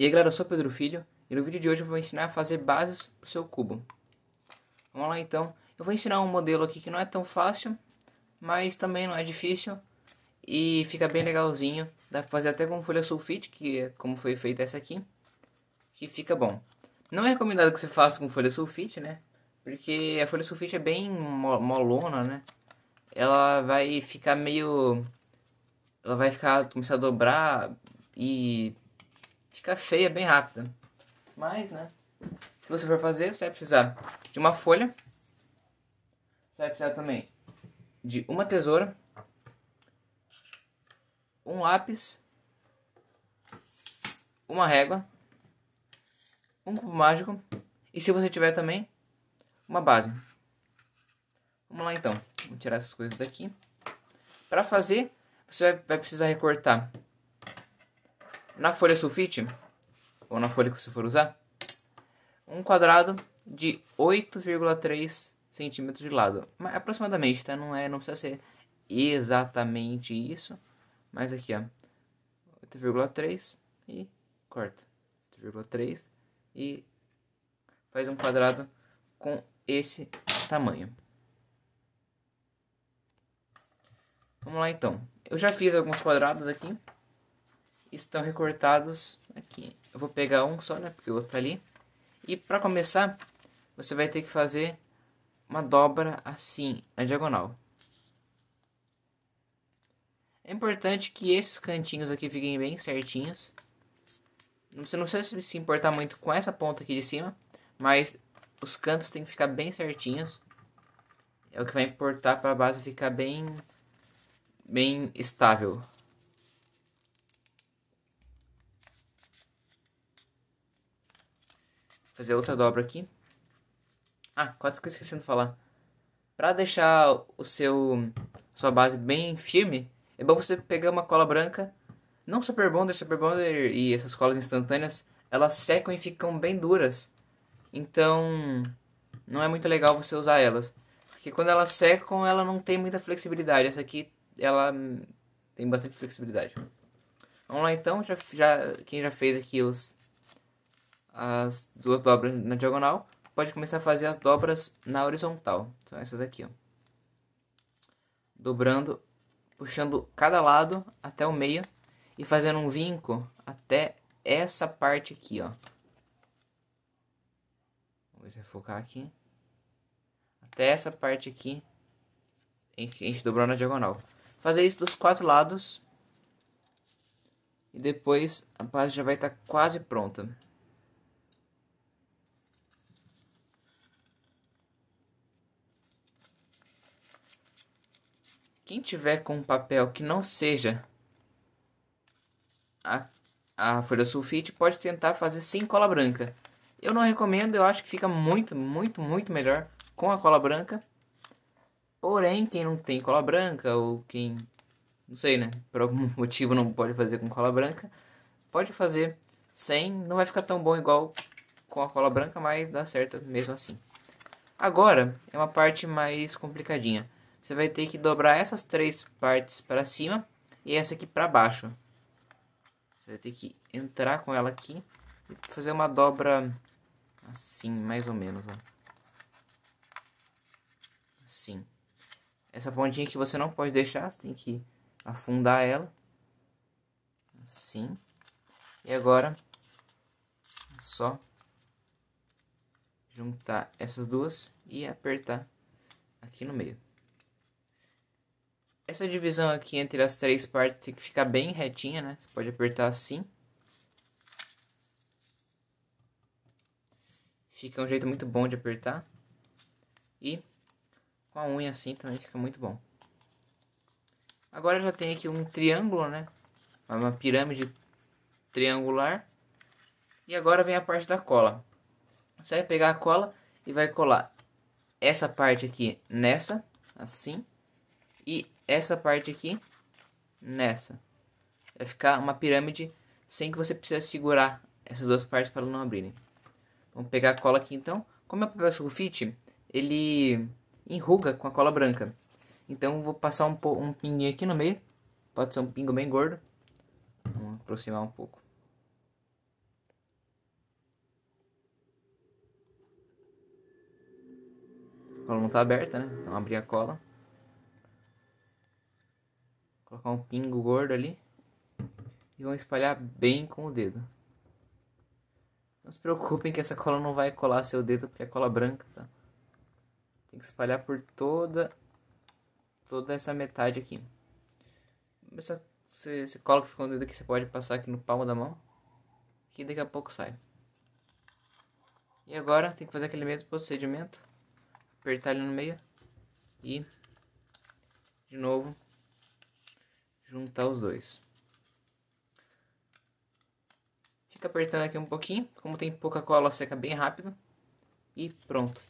E aí galera, eu sou Pedro Filho e no vídeo de hoje eu vou ensinar a fazer bases para o seu cubo. Vamos lá então, eu vou ensinar um modelo aqui que não é tão fácil, mas também não é difícil e fica bem legalzinho. Dá para fazer até com folha sulfite, que é como foi feita essa aqui, que fica bom. Não é recomendado que você faça com folha sulfite, né? Porque a folha sulfite é bem molona, né? Ela vai ficar meio... Ela vai ficar, começar a dobrar e fica feia bem rápida Mas, né? Se você for fazer, você vai precisar de uma folha. Você vai precisar também de uma tesoura. Um lápis. Uma régua. Um cubo mágico. E se você tiver também, uma base. Vamos lá então. Vou tirar essas coisas daqui. Para fazer, você vai precisar recortar na folha sulfite, ou na folha que você for usar, um quadrado de 8,3 centímetros de lado. Mas aproximadamente, tá? Não, é, não precisa ser exatamente isso. Mas aqui, ó. 8,3 e corta. 8,3 e faz um quadrado com esse tamanho. Vamos lá então. Eu já fiz alguns quadrados aqui estão recortados aqui. Eu vou pegar um só, né? Porque o outro tá ali. E para começar, você vai ter que fazer uma dobra assim, na diagonal. É importante que esses cantinhos aqui fiquem bem certinhos. Você não precisa se importar muito com essa ponta aqui de cima, mas os cantos têm que ficar bem certinhos. É o que vai importar para a base ficar bem, bem estável. fazer outra dobra aqui. Ah, quase que eu esqueci de falar. Para deixar o seu sua base bem firme, é bom você pegar uma cola branca. Não Super Bonder, Super Bonder e essas colas instantâneas, elas secam e ficam bem duras. Então, não é muito legal você usar elas. Porque quando elas secam, ela não tem muita flexibilidade. Essa aqui, ela tem bastante flexibilidade. Vamos lá então, já, já, quem já fez aqui os as duas dobras na diagonal, pode começar a fazer as dobras na horizontal. São essas aqui, ó. Dobrando, puxando cada lado até o meio e fazendo um vinco até essa parte aqui, ó. Vou focar aqui. Até essa parte aqui. em A gente dobrou na diagonal. Fazer isso dos quatro lados. E depois a base já vai estar tá quase pronta. Quem tiver com um papel que não seja a, a folha sulfite pode tentar fazer sem cola branca. Eu não recomendo, eu acho que fica muito, muito, muito melhor com a cola branca. Porém, quem não tem cola branca ou quem não sei, né? Por algum motivo não pode fazer com cola branca. Pode fazer sem, não vai ficar tão bom igual com a cola branca, mas dá certo mesmo assim. Agora é uma parte mais complicadinha você vai ter que dobrar essas três partes para cima e essa aqui para baixo. Você vai ter que entrar com ela aqui e fazer uma dobra assim, mais ou menos, ó. Assim. Essa pontinha que você não pode deixar, você tem que afundar ela. Assim. E agora, é só juntar essas duas e apertar aqui no meio. Essa divisão aqui entre as três partes tem que ficar bem retinha, né? Você pode apertar assim. Fica um jeito muito bom de apertar. E com a unha assim também fica muito bom. Agora já tem aqui um triângulo, né? Uma pirâmide triangular. E agora vem a parte da cola. Você vai pegar a cola e vai colar essa parte aqui nessa, assim. E essa parte aqui nessa. Vai ficar uma pirâmide sem que você precise segurar essas duas partes para não abrirem. Vamos pegar a cola aqui então. Como é o papel sulfite, ele enruga com a cola branca. Então vou passar um, um pinguinho aqui no meio. Pode ser um pingo bem gordo. Vamos aproximar um pouco. A cola não está aberta, né? Então abri a cola colocar um pingo gordo ali e vão espalhar bem com o dedo. Não se preocupem que essa cola não vai colar seu dedo porque é cola branca, tá? Tem que espalhar por toda toda essa metade aqui. Essa, essa cola que ficou no dedo aqui você pode passar aqui no palmo da mão, que daqui a pouco sai. E agora tem que fazer aquele mesmo procedimento, apertar ele no meio e de novo juntar os dois. Fica apertando aqui um pouquinho, como tem pouca cola seca bem rápido. E pronto.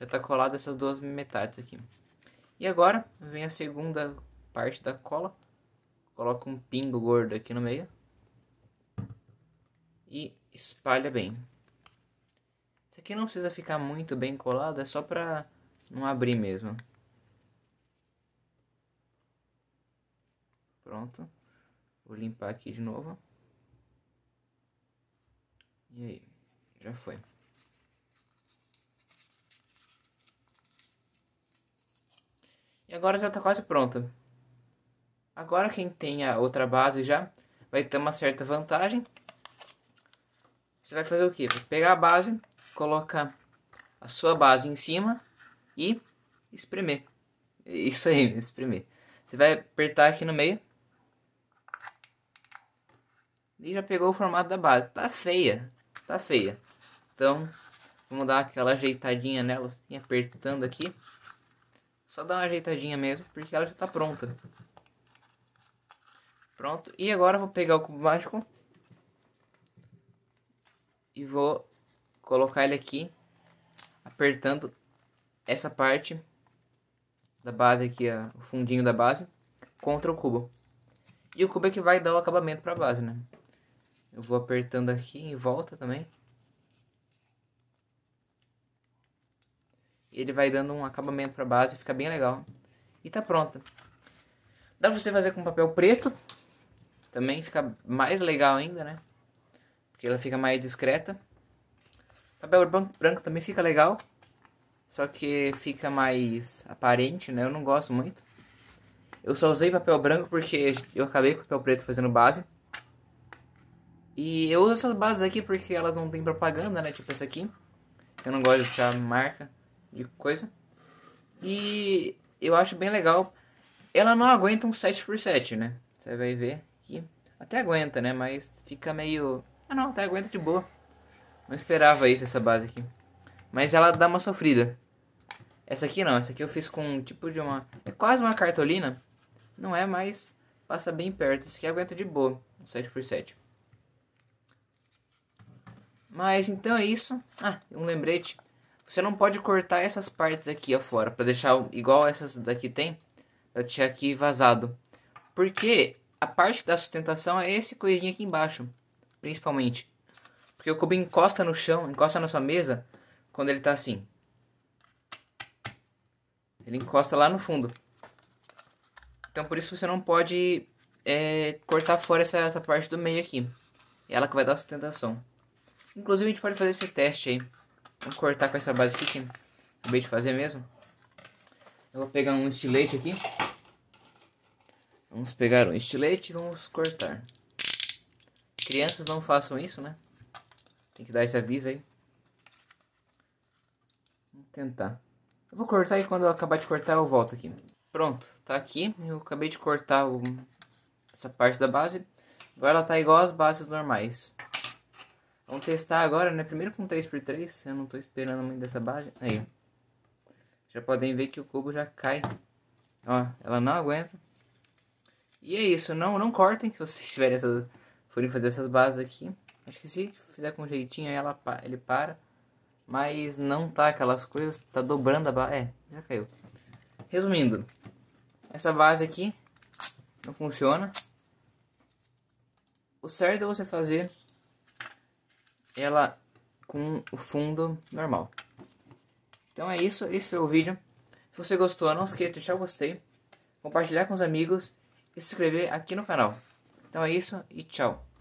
Já está colado essas duas metades aqui. E agora vem a segunda parte da cola. Coloca um pingo gordo aqui no meio. E espalha bem. Isso aqui não precisa ficar muito bem colado, é só para não abrir mesmo. Pronto. Vou limpar aqui de novo. E aí, já foi. E agora já tá quase pronta. Agora quem tem a outra base já vai ter uma certa vantagem. Você vai fazer o que? Pegar a base, colocar a sua base em cima e espremer. Isso aí, espremer. Você vai apertar aqui no meio e já pegou o formato da base. Tá feia. Tá feia. Então, vamos dar aquela ajeitadinha nela, assim, apertando aqui. Só dar uma ajeitadinha mesmo, porque ela já tá pronta. Pronto. E agora vou pegar o cubo mágico. E vou colocar ele aqui. Apertando essa parte da base aqui, ó, o fundinho da base, contra o cubo. E o cubo é que vai dar o acabamento para a base, né? Eu vou apertando aqui em volta também. E ele vai dando um acabamento para base, fica bem legal. E tá pronta. Dá pra você fazer com papel preto. Também fica mais legal ainda, né? Porque ela fica mais discreta. Papel branco também fica legal. Só que fica mais aparente, né? Eu não gosto muito. Eu só usei papel branco porque eu acabei com papel preto fazendo base. E eu uso essas bases aqui porque elas não tem propaganda, né? Tipo essa aqui. Eu não gosto de deixar marca de coisa. E eu acho bem legal. Ela não aguenta um 7x7, né? Você vai ver que até aguenta, né? Mas fica meio... Ah não, até aguenta de boa. Não esperava isso, essa base aqui. Mas ela dá uma sofrida. Essa aqui não, essa aqui eu fiz com um tipo de uma... É quase uma cartolina. Não é, mas passa bem perto. Esse aqui aguenta de boa, um 7x7. Mas então é isso. Ah, um lembrete. Você não pode cortar essas partes aqui fora para deixar igual essas daqui tem. Eu tinha aqui vazado. Porque a parte da sustentação é esse coisinha aqui embaixo, principalmente. Porque o cubo encosta no chão, encosta na sua mesa quando ele tá assim. Ele encosta lá no fundo. Então por isso você não pode é, cortar fora essa, essa parte do meio aqui. É ela que vai dar sustentação. Inclusive a gente pode fazer esse teste aí. Vou cortar com essa base aqui que acabei de fazer mesmo. Eu vou pegar um estilete aqui. Vamos pegar um estilete e vamos cortar. Crianças não façam isso, né? Tem que dar esse aviso aí. Vamos tentar. Eu vou cortar e quando eu acabar de cortar eu volto aqui. Pronto, tá aqui. Eu acabei de cortar o... essa parte da base. Agora ela tá igual as bases normais. Vamos testar agora, né? Primeiro com 3x3. Eu não tô esperando muito dessa base. Aí. Já podem ver que o cubo já cai. Ó, ela não aguenta. E é isso. Não, não cortem se vocês tiverem essas, forem fazer essas bases aqui. Acho que se fizer com jeitinho, ela, ele para. Mas não tá aquelas coisas. Tá dobrando a base. É, já caiu. Resumindo. Essa base aqui não funciona. O certo é você fazer ela com o fundo normal. Então é isso, esse foi o vídeo. Se você gostou, não esqueça de deixar o gostei, compartilhar com os amigos e se inscrever aqui no canal. Então é isso e tchau.